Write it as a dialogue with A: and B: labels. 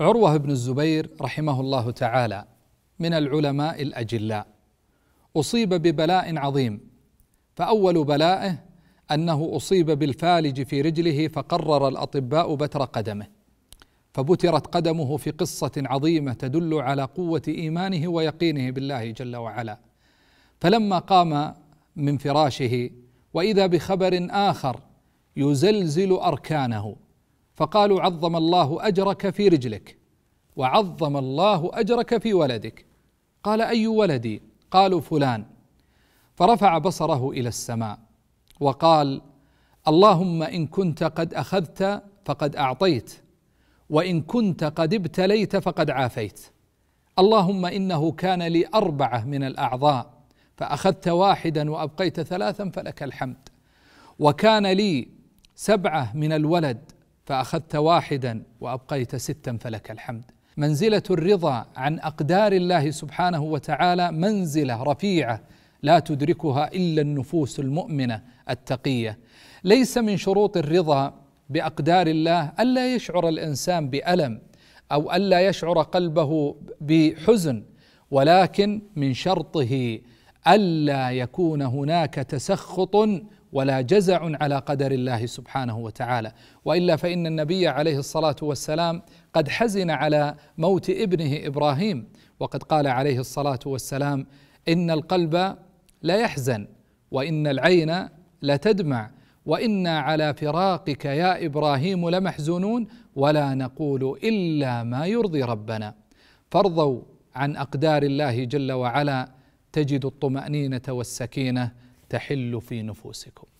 A: عروه بن الزبير رحمه الله تعالى من العلماء الاجلاء اصيب ببلاء عظيم فاول بلائه انه اصيب بالفالج في رجله فقرر الاطباء بتر قدمه فبترت قدمه في قصه عظيمه تدل على قوه ايمانه ويقينه بالله جل وعلا فلما قام من فراشه واذا بخبر اخر يزلزل اركانه فقالوا عظم الله اجرك في رجلك وعظم الله اجرك في ولدك قال اي ولدي قالوا فلان فرفع بصره الى السماء وقال اللهم ان كنت قد اخذت فقد اعطيت وان كنت قد ابتليت فقد عافيت اللهم انه كان لي اربعه من الاعضاء فاخذت واحدا وابقيت ثلاثا فلك الحمد وكان لي سبعه من الولد فأخذت واحدا وأبقيت ستا فلك الحمد منزلة الرضا عن أقدار الله سبحانه وتعالى منزلة رفيعة لا تدركها إلا النفوس المؤمنة التقية ليس من شروط الرضا بأقدار الله ألا يشعر الإنسان بألم أو ألا يشعر قلبه بحزن ولكن من شرطه ألا يكون هناك تسخط ولا جزع على قدر الله سبحانه وتعالى والا فان النبي عليه الصلاه والسلام قد حزن على موت ابنه ابراهيم وقد قال عليه الصلاه والسلام ان القلب لا يحزن وان العين لتدمع وانا على فراقك يا ابراهيم لمحزونون ولا نقول الا ما يرضي ربنا فارضوا عن اقدار الله جل وعلا تجد الطمانينه والسكينه تحل في نفوسكم